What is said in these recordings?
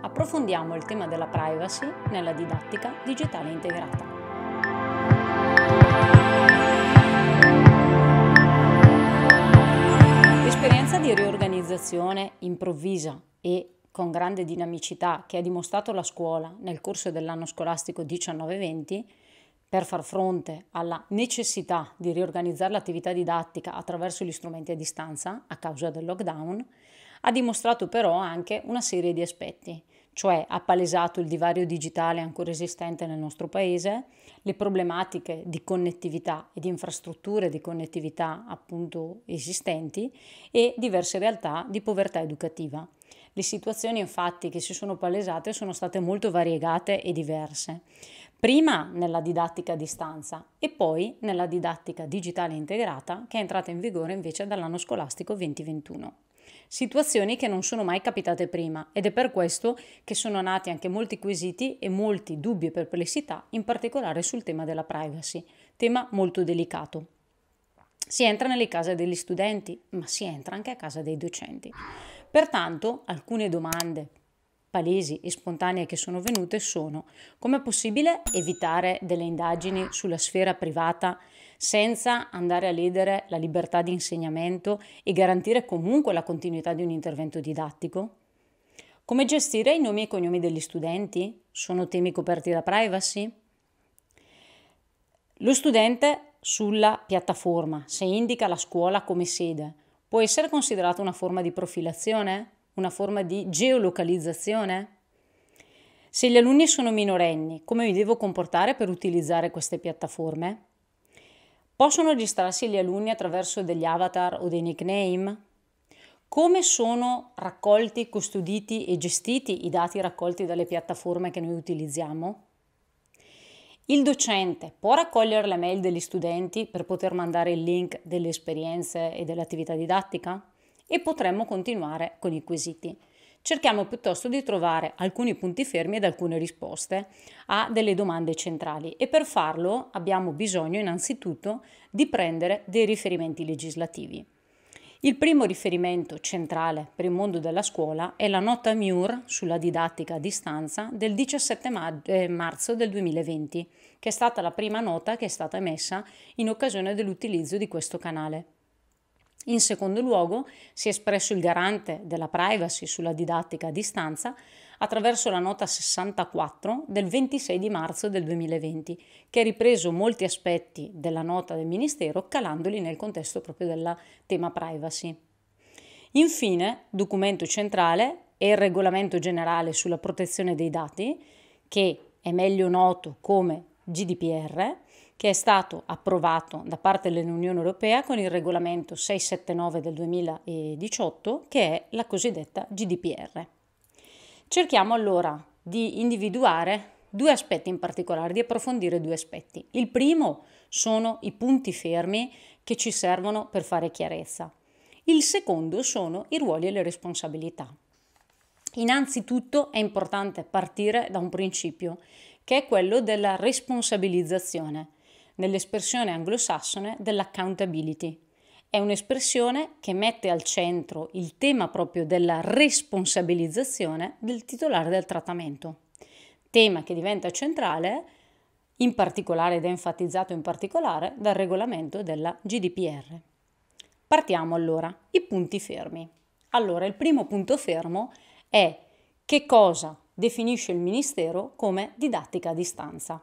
approfondiamo il tema della privacy nella didattica digitale integrata. L'esperienza di riorganizzazione improvvisa e con grande dinamicità che ha dimostrato la scuola nel corso dell'anno scolastico 19-20 per far fronte alla necessità di riorganizzare l'attività didattica attraverso gli strumenti a distanza a causa del lockdown, ha dimostrato però anche una serie di aspetti, cioè ha palesato il divario digitale ancora esistente nel nostro paese, le problematiche di connettività e di infrastrutture di connettività appunto esistenti e diverse realtà di povertà educativa. Le situazioni infatti che si sono palesate sono state molto variegate e diverse, prima nella didattica a distanza e poi nella didattica digitale integrata che è entrata in vigore invece dall'anno scolastico 2021 situazioni che non sono mai capitate prima ed è per questo che sono nati anche molti quesiti e molti dubbi e perplessità, in particolare sul tema della privacy, tema molto delicato. Si entra nelle case degli studenti, ma si entra anche a casa dei docenti. Pertanto alcune domande palesi e spontanee che sono venute sono come è possibile evitare delle indagini sulla sfera privata senza andare a ledere la libertà di insegnamento e garantire comunque la continuità di un intervento didattico? Come gestire i nomi e i cognomi degli studenti? Sono temi coperti da privacy? Lo studente sulla piattaforma, se indica la scuola come sede, può essere considerata una forma di profilazione? una forma di geolocalizzazione? Se gli alunni sono minorenni, come mi devo comportare per utilizzare queste piattaforme? Possono registrarsi gli alunni attraverso degli avatar o dei nickname? Come sono raccolti, custoditi e gestiti i dati raccolti dalle piattaforme che noi utilizziamo? Il docente può raccogliere le mail degli studenti per poter mandare il link delle esperienze e dell'attività didattica? e potremmo continuare con i quesiti. Cerchiamo piuttosto di trovare alcuni punti fermi ed alcune risposte a delle domande centrali e per farlo abbiamo bisogno innanzitutto di prendere dei riferimenti legislativi. Il primo riferimento centrale per il mondo della scuola è la nota Muir sulla didattica a distanza del 17 eh, marzo del 2020, che è stata la prima nota che è stata emessa in occasione dell'utilizzo di questo canale. In secondo luogo, si è espresso il garante della privacy sulla didattica a distanza attraverso la nota 64 del 26 di marzo del 2020, che ha ripreso molti aspetti della nota del Ministero calandoli nel contesto proprio del tema privacy. Infine, documento centrale è il regolamento generale sulla protezione dei dati, che è meglio noto come GDPR, che è stato approvato da parte dell'Unione Europea con il regolamento 679 del 2018, che è la cosiddetta GDPR. Cerchiamo allora di individuare due aspetti in particolare, di approfondire due aspetti. Il primo sono i punti fermi che ci servono per fare chiarezza. Il secondo sono i ruoli e le responsabilità. Innanzitutto è importante partire da un principio, che è quello della responsabilizzazione, nell'espressione anglosassone dell'accountability. È un'espressione che mette al centro il tema proprio della responsabilizzazione del titolare del trattamento, tema che diventa centrale in particolare ed è enfatizzato in particolare dal regolamento della GDPR. Partiamo allora, i punti fermi. Allora, il primo punto fermo è che cosa definisce il Ministero come didattica a distanza.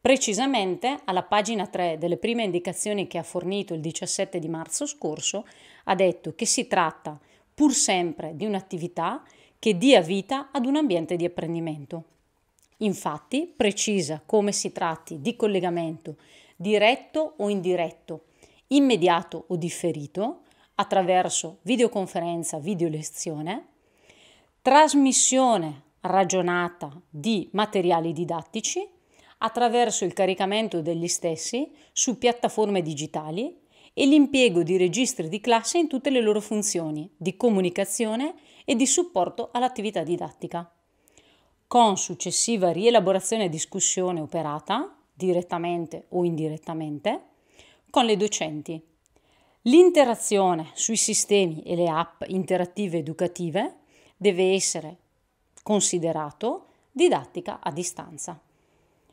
Precisamente, alla pagina 3 delle prime indicazioni che ha fornito il 17 di marzo scorso, ha detto che si tratta pur sempre di un'attività che dia vita ad un ambiente di apprendimento. Infatti, precisa come si tratti di collegamento diretto o indiretto, immediato o differito, attraverso videoconferenza, videolezione, trasmissione ragionata di materiali didattici attraverso il caricamento degli stessi su piattaforme digitali e l'impiego di registri di classe in tutte le loro funzioni di comunicazione e di supporto all'attività didattica. Con successiva rielaborazione e discussione operata, direttamente o indirettamente, con le docenti. L'interazione sui sistemi e le app interattive educative deve essere considerato didattica a distanza.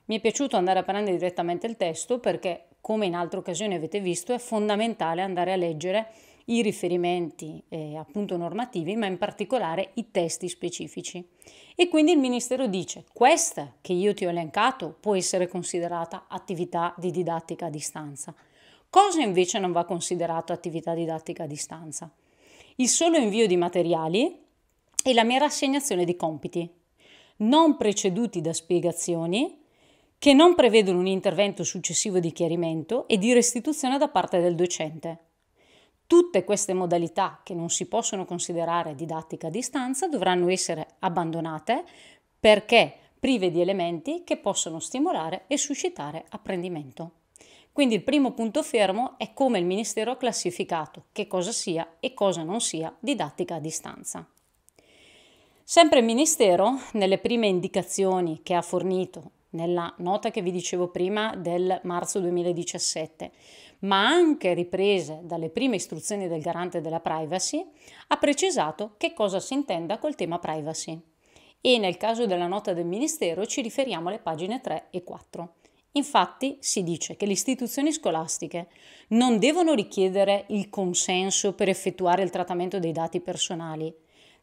Mi è piaciuto andare a prendere direttamente il testo perché, come in altre occasioni avete visto, è fondamentale andare a leggere i riferimenti eh, appunto normativi, ma in particolare i testi specifici. E quindi il Ministero dice questa che io ti ho elencato può essere considerata attività di didattica a distanza. Cosa invece non va considerato attività didattica a distanza? Il solo invio di materiali e la mera assegnazione di compiti, non preceduti da spiegazioni che non prevedono un intervento successivo di chiarimento e di restituzione da parte del docente. Tutte queste modalità che non si possono considerare didattica a distanza dovranno essere abbandonate perché prive di elementi che possono stimolare e suscitare apprendimento. Quindi il primo punto fermo è come il Ministero ha classificato che cosa sia e cosa non sia didattica a distanza. Sempre il Ministero, nelle prime indicazioni che ha fornito nella nota che vi dicevo prima del marzo 2017, ma anche riprese dalle prime istruzioni del garante della privacy, ha precisato che cosa si intenda col tema privacy. E nel caso della nota del Ministero ci riferiamo alle pagine 3 e 4. Infatti si dice che le istituzioni scolastiche non devono richiedere il consenso per effettuare il trattamento dei dati personali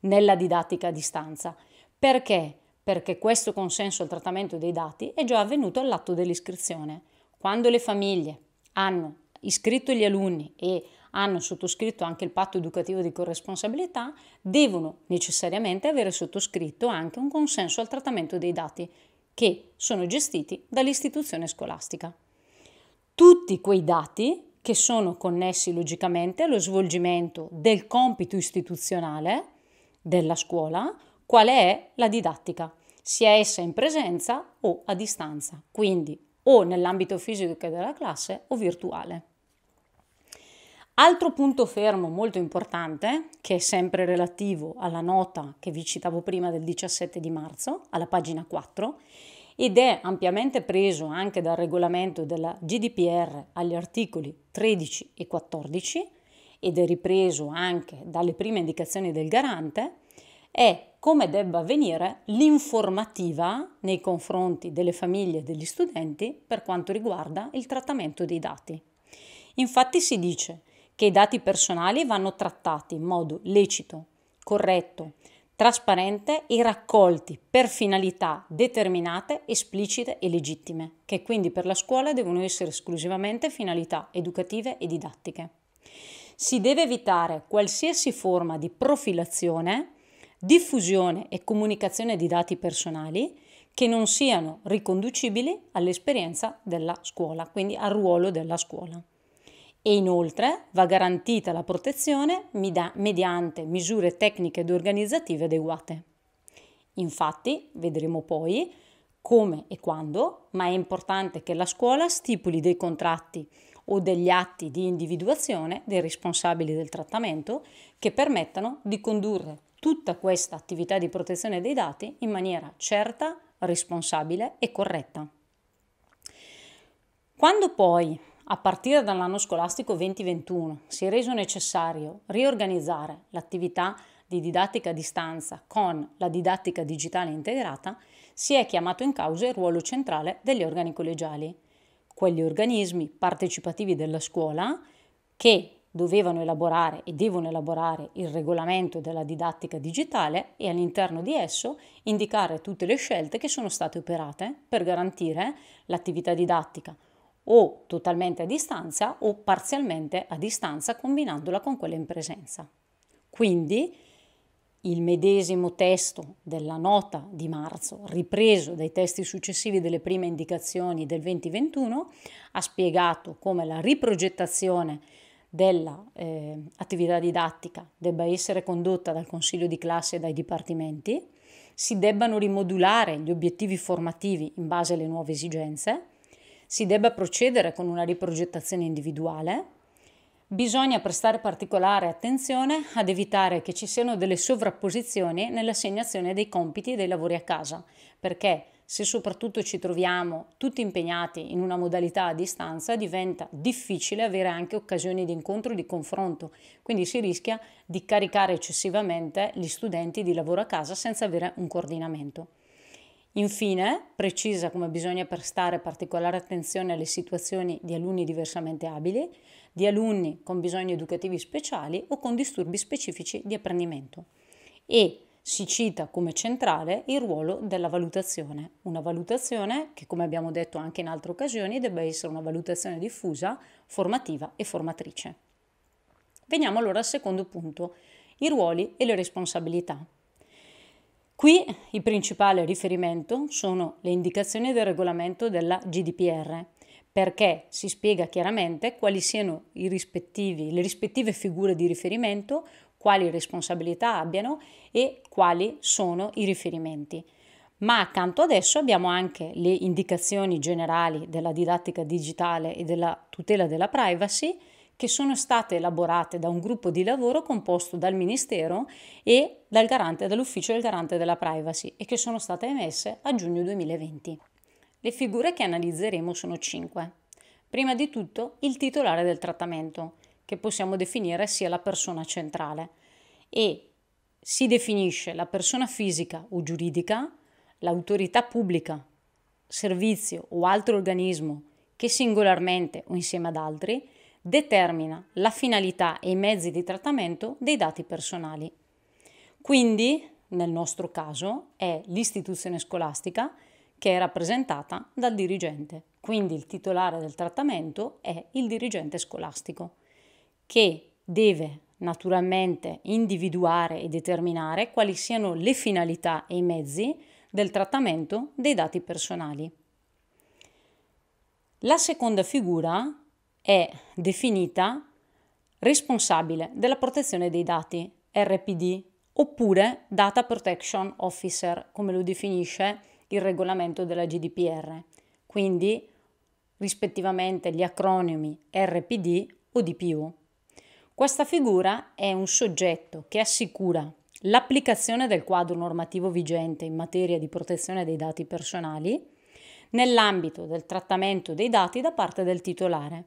nella didattica a distanza, perché perché questo consenso al trattamento dei dati è già avvenuto all'atto dell'iscrizione. Quando le famiglie hanno iscritto gli alunni e hanno sottoscritto anche il patto educativo di corresponsabilità, devono necessariamente avere sottoscritto anche un consenso al trattamento dei dati che sono gestiti dall'istituzione scolastica. Tutti quei dati che sono connessi logicamente allo svolgimento del compito istituzionale della scuola qual è la didattica, sia essa in presenza o a distanza, quindi o nell'ambito fisico della classe o virtuale. Altro punto fermo molto importante, che è sempre relativo alla nota che vi citavo prima del 17 di marzo, alla pagina 4, ed è ampiamente preso anche dal regolamento della GDPR agli articoli 13 e 14, ed è ripreso anche dalle prime indicazioni del garante, è come debba avvenire l'informativa nei confronti delle famiglie e degli studenti per quanto riguarda il trattamento dei dati. Infatti si dice che i dati personali vanno trattati in modo lecito, corretto, trasparente e raccolti per finalità determinate, esplicite e legittime, che quindi per la scuola devono essere esclusivamente finalità educative e didattiche. Si deve evitare qualsiasi forma di profilazione diffusione e comunicazione di dati personali che non siano riconducibili all'esperienza della scuola, quindi al ruolo della scuola. E inoltre va garantita la protezione mediante misure tecniche ed organizzative adeguate. Infatti, vedremo poi come e quando, ma è importante che la scuola stipuli dei contratti o degli atti di individuazione dei responsabili del trattamento che permettano di condurre tutta questa attività di protezione dei dati in maniera certa, responsabile e corretta. Quando poi, a partire dall'anno scolastico 2021, si è reso necessario riorganizzare l'attività di didattica a distanza con la didattica digitale integrata, si è chiamato in causa il ruolo centrale degli organi collegiali, quegli organismi partecipativi della scuola che dovevano elaborare e devono elaborare il regolamento della didattica digitale e all'interno di esso indicare tutte le scelte che sono state operate per garantire l'attività didattica o totalmente a distanza o parzialmente a distanza combinandola con quella in presenza. Quindi il medesimo testo della nota di marzo, ripreso dai testi successivi delle prime indicazioni del 2021, ha spiegato come la riprogettazione dell'attività eh, didattica debba essere condotta dal consiglio di classe e dai dipartimenti, si debbano rimodulare gli obiettivi formativi in base alle nuove esigenze, si debba procedere con una riprogettazione individuale, bisogna prestare particolare attenzione ad evitare che ci siano delle sovrapposizioni nell'assegnazione dei compiti e dei lavori a casa, perché se soprattutto ci troviamo tutti impegnati in una modalità a distanza, diventa difficile avere anche occasioni di incontro e di confronto, quindi si rischia di caricare eccessivamente gli studenti di lavoro a casa senza avere un coordinamento. Infine, precisa come bisogna prestare particolare attenzione alle situazioni di alunni diversamente abili, di alunni con bisogni educativi speciali o con disturbi specifici di apprendimento. E si cita come centrale il ruolo della valutazione, una valutazione che come abbiamo detto anche in altre occasioni debba essere una valutazione diffusa, formativa e formatrice. Veniamo allora al secondo punto, i ruoli e le responsabilità. Qui il principale riferimento sono le indicazioni del regolamento della GDPR, perché si spiega chiaramente quali siano rispettivi, le rispettive figure di riferimento, quali responsabilità abbiano e quali sono i riferimenti. Ma accanto ad esso abbiamo anche le indicazioni generali della didattica digitale e della tutela della privacy che sono state elaborate da un gruppo di lavoro composto dal Ministero e dal garante, dall'Ufficio del Garante della Privacy e che sono state emesse a giugno 2020. Le figure che analizzeremo sono cinque. Prima di tutto il titolare del trattamento, che possiamo definire sia la persona centrale e si definisce la persona fisica o giuridica, l'autorità pubblica, servizio o altro organismo che singolarmente o insieme ad altri determina la finalità e i mezzi di trattamento dei dati personali. Quindi, nel nostro caso, è l'istituzione scolastica che è rappresentata dal dirigente. Quindi il titolare del trattamento è il dirigente scolastico che deve naturalmente individuare e determinare quali siano le finalità e i mezzi del trattamento dei dati personali. La seconda figura è definita responsabile della protezione dei dati, RPD, oppure Data Protection Officer, come lo definisce il regolamento della GDPR. Quindi rispettivamente gli acronimi RPD o DPU. Questa figura è un soggetto che assicura l'applicazione del quadro normativo vigente in materia di protezione dei dati personali nell'ambito del trattamento dei dati da parte del titolare.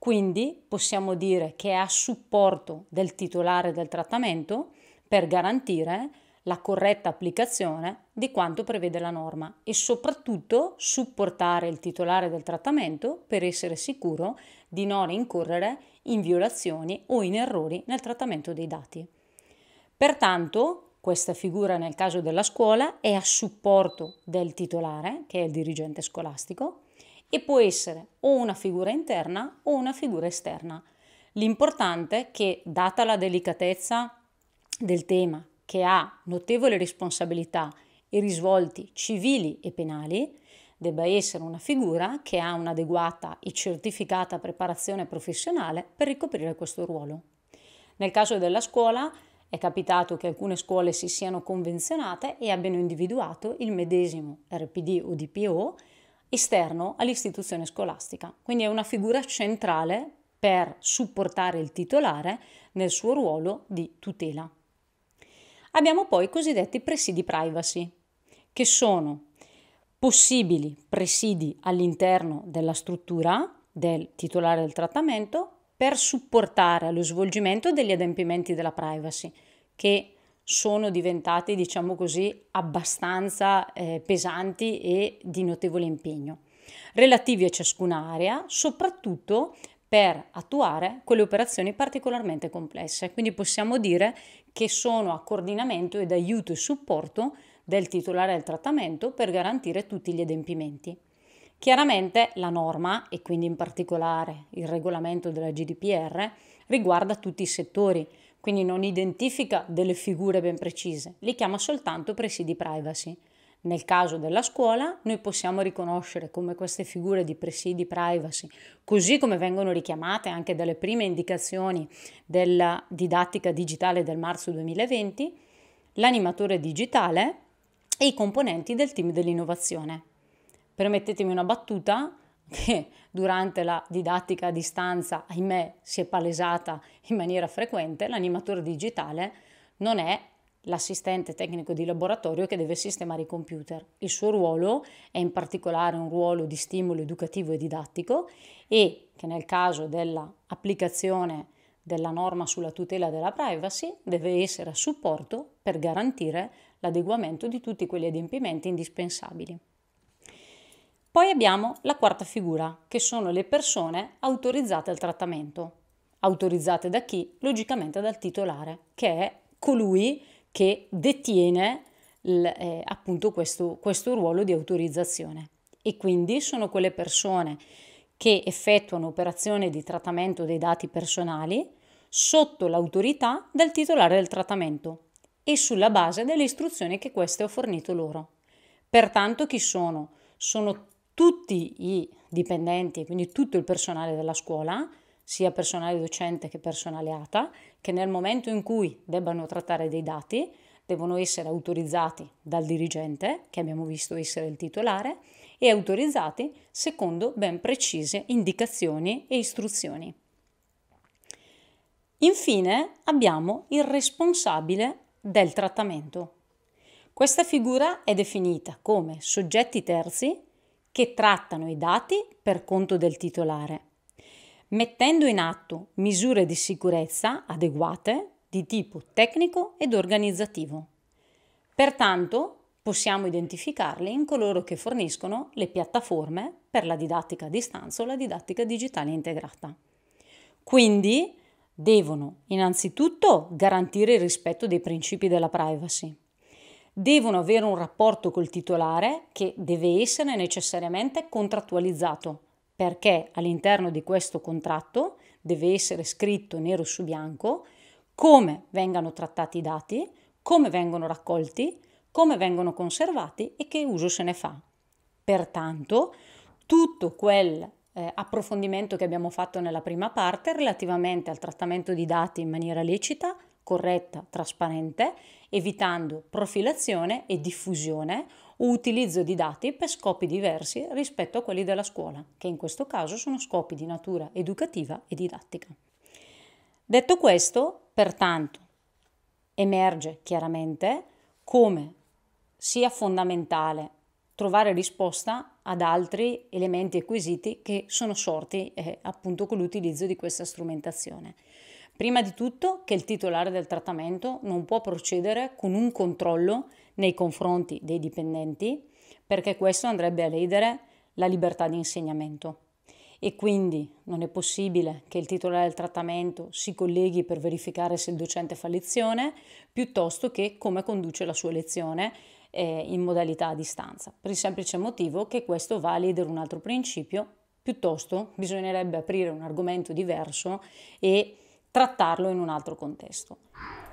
Quindi possiamo dire che è a supporto del titolare del trattamento per garantire la corretta applicazione di quanto prevede la norma e soprattutto supportare il titolare del trattamento per essere sicuro di non incorrere in in violazioni o in errori nel trattamento dei dati. Pertanto, questa figura nel caso della scuola è a supporto del titolare, che è il dirigente scolastico, e può essere o una figura interna o una figura esterna. L'importante è che, data la delicatezza del tema, che ha notevole responsabilità e risvolti civili e penali, debba essere una figura che ha un'adeguata e certificata preparazione professionale per ricoprire questo ruolo. Nel caso della scuola è capitato che alcune scuole si siano convenzionate e abbiano individuato il medesimo RPD o DPO esterno all'istituzione scolastica, quindi è una figura centrale per supportare il titolare nel suo ruolo di tutela. Abbiamo poi i cosiddetti presidi privacy, che sono possibili presidi all'interno della struttura del titolare del trattamento per supportare allo svolgimento degli adempimenti della privacy che sono diventati, diciamo così, abbastanza eh, pesanti e di notevole impegno, relativi a ciascuna area, soprattutto per attuare quelle operazioni particolarmente complesse. Quindi possiamo dire che sono a coordinamento ed aiuto e supporto del titolare del trattamento per garantire tutti gli adempimenti. Chiaramente la norma, e quindi in particolare il regolamento della GDPR, riguarda tutti i settori, quindi non identifica delle figure ben precise, li chiama soltanto presidi privacy. Nel caso della scuola, noi possiamo riconoscere come queste figure di presidi privacy, così come vengono richiamate anche dalle prime indicazioni della didattica digitale del marzo 2020, l'animatore digitale e i componenti del team dell'innovazione. Permettetemi una battuta che durante la didattica a distanza, ahimè, si è palesata in maniera frequente, l'animatore digitale non è l'assistente tecnico di laboratorio che deve sistemare i computer. Il suo ruolo è in particolare un ruolo di stimolo educativo e didattico e che nel caso dell'applicazione della norma sulla tutela della privacy deve essere a supporto per garantire l'adeguamento di tutti quegli adempimenti indispensabili. Poi abbiamo la quarta figura, che sono le persone autorizzate al trattamento. Autorizzate da chi? Logicamente dal titolare, che è colui che detiene l, eh, appunto questo, questo ruolo di autorizzazione. E quindi sono quelle persone che effettuano operazioni di trattamento dei dati personali sotto l'autorità del titolare del trattamento, e sulla base delle istruzioni che queste ho fornito loro. Pertanto chi sono? Sono tutti i dipendenti, quindi tutto il personale della scuola, sia personale docente che personale ATA, che nel momento in cui debbano trattare dei dati devono essere autorizzati dal dirigente, che abbiamo visto essere il titolare, e autorizzati secondo ben precise indicazioni e istruzioni. Infine abbiamo il responsabile del trattamento. Questa figura è definita come soggetti terzi che trattano i dati per conto del titolare, mettendo in atto misure di sicurezza adeguate di tipo tecnico ed organizzativo. Pertanto possiamo identificarli in coloro che forniscono le piattaforme per la didattica a distanza o la didattica digitale integrata. Quindi devono innanzitutto garantire il rispetto dei principi della privacy, devono avere un rapporto col titolare che deve essere necessariamente contrattualizzato, perché all'interno di questo contratto deve essere scritto nero su bianco come vengano trattati i dati, come vengono raccolti, come vengono conservati e che uso se ne fa. Pertanto, tutto quel eh, approfondimento che abbiamo fatto nella prima parte relativamente al trattamento di dati in maniera lecita, corretta, trasparente, evitando profilazione e diffusione o utilizzo di dati per scopi diversi rispetto a quelli della scuola, che in questo caso sono scopi di natura educativa e didattica. Detto questo, pertanto, emerge chiaramente come sia fondamentale trovare risposta ad altri elementi acquisiti che sono sorti eh, appunto con l'utilizzo di questa strumentazione. Prima di tutto che il titolare del trattamento non può procedere con un controllo nei confronti dei dipendenti perché questo andrebbe a ledere la libertà di insegnamento e quindi non è possibile che il titolare del trattamento si colleghi per verificare se il docente fa lezione piuttosto che come conduce la sua lezione eh, in modalità a distanza, per il semplice motivo che questo va a ledere un altro principio, piuttosto bisognerebbe aprire un argomento diverso e trattarlo in un altro contesto.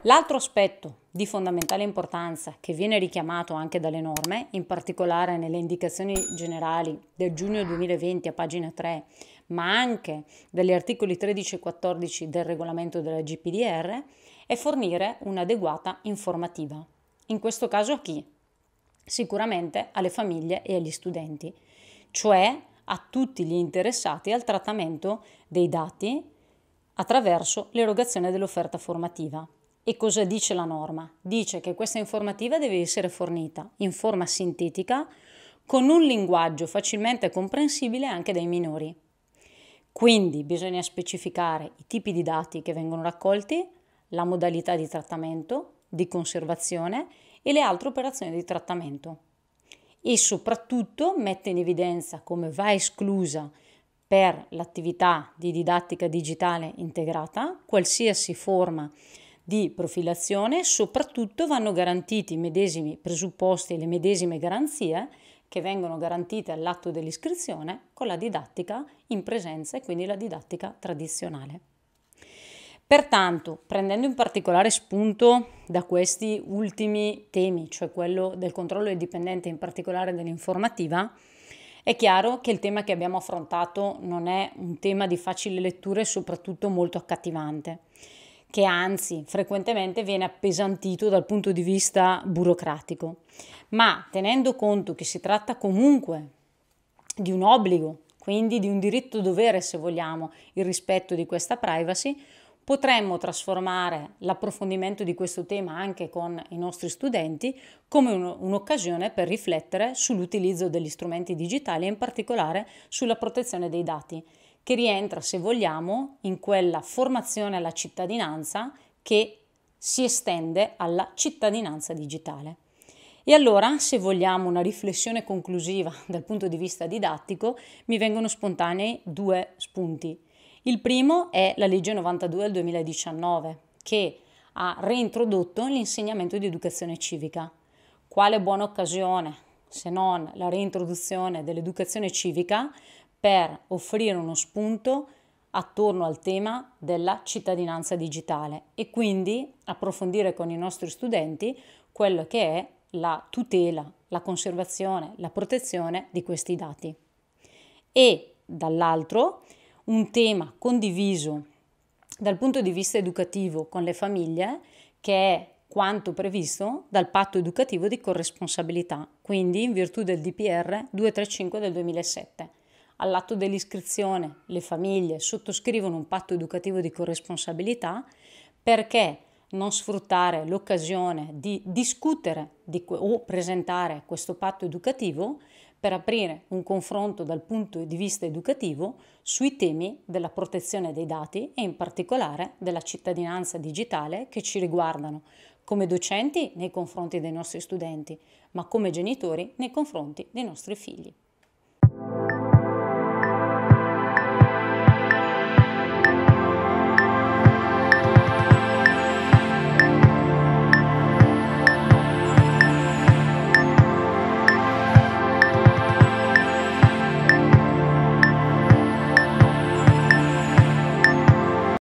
L'altro aspetto di fondamentale importanza che viene richiamato anche dalle norme, in particolare nelle indicazioni generali del giugno 2020 a pagina 3, ma anche dagli articoli 13 e 14 del regolamento della GPDR, è fornire un'adeguata informativa. In questo caso a chi? sicuramente alle famiglie e agli studenti, cioè a tutti gli interessati al trattamento dei dati attraverso l'erogazione dell'offerta formativa. E cosa dice la norma? Dice che questa informativa deve essere fornita in forma sintetica con un linguaggio facilmente comprensibile anche dai minori. Quindi bisogna specificare i tipi di dati che vengono raccolti, la modalità di trattamento, di conservazione e le altre operazioni di trattamento. E soprattutto mette in evidenza come va esclusa per l'attività di didattica digitale integrata qualsiasi forma di profilazione, soprattutto vanno garantiti i medesimi presupposti e le medesime garanzie che vengono garantite all'atto dell'iscrizione con la didattica in presenza e quindi la didattica tradizionale. Pertanto, prendendo in particolare spunto da questi ultimi temi, cioè quello del controllo del dipendente, in particolare dell'informativa, è chiaro che il tema che abbiamo affrontato non è un tema di facile lettura e soprattutto molto accattivante, che anzi frequentemente viene appesantito dal punto di vista burocratico. Ma tenendo conto che si tratta comunque di un obbligo, quindi di un diritto dovere se vogliamo, il rispetto di questa privacy, potremmo trasformare l'approfondimento di questo tema anche con i nostri studenti come un, un'occasione per riflettere sull'utilizzo degli strumenti digitali e in particolare sulla protezione dei dati, che rientra, se vogliamo, in quella formazione alla cittadinanza che si estende alla cittadinanza digitale. E allora, se vogliamo una riflessione conclusiva dal punto di vista didattico, mi vengono spontanei due spunti. Il primo è la legge 92 del 2019 che ha reintrodotto l'insegnamento di educazione civica. Quale buona occasione se non la reintroduzione dell'educazione civica per offrire uno spunto attorno al tema della cittadinanza digitale e quindi approfondire con i nostri studenti quello che è la tutela, la conservazione, la protezione di questi dati. E dall'altro un tema condiviso dal punto di vista educativo con le famiglie che è quanto previsto dal patto educativo di corresponsabilità, quindi in virtù del DPR 235 del 2007. All'atto dell'iscrizione le famiglie sottoscrivono un patto educativo di corresponsabilità perché non sfruttare l'occasione di discutere di, o presentare questo patto educativo per aprire un confronto dal punto di vista educativo sui temi della protezione dei dati e in particolare della cittadinanza digitale che ci riguardano, come docenti nei confronti dei nostri studenti, ma come genitori nei confronti dei nostri figli.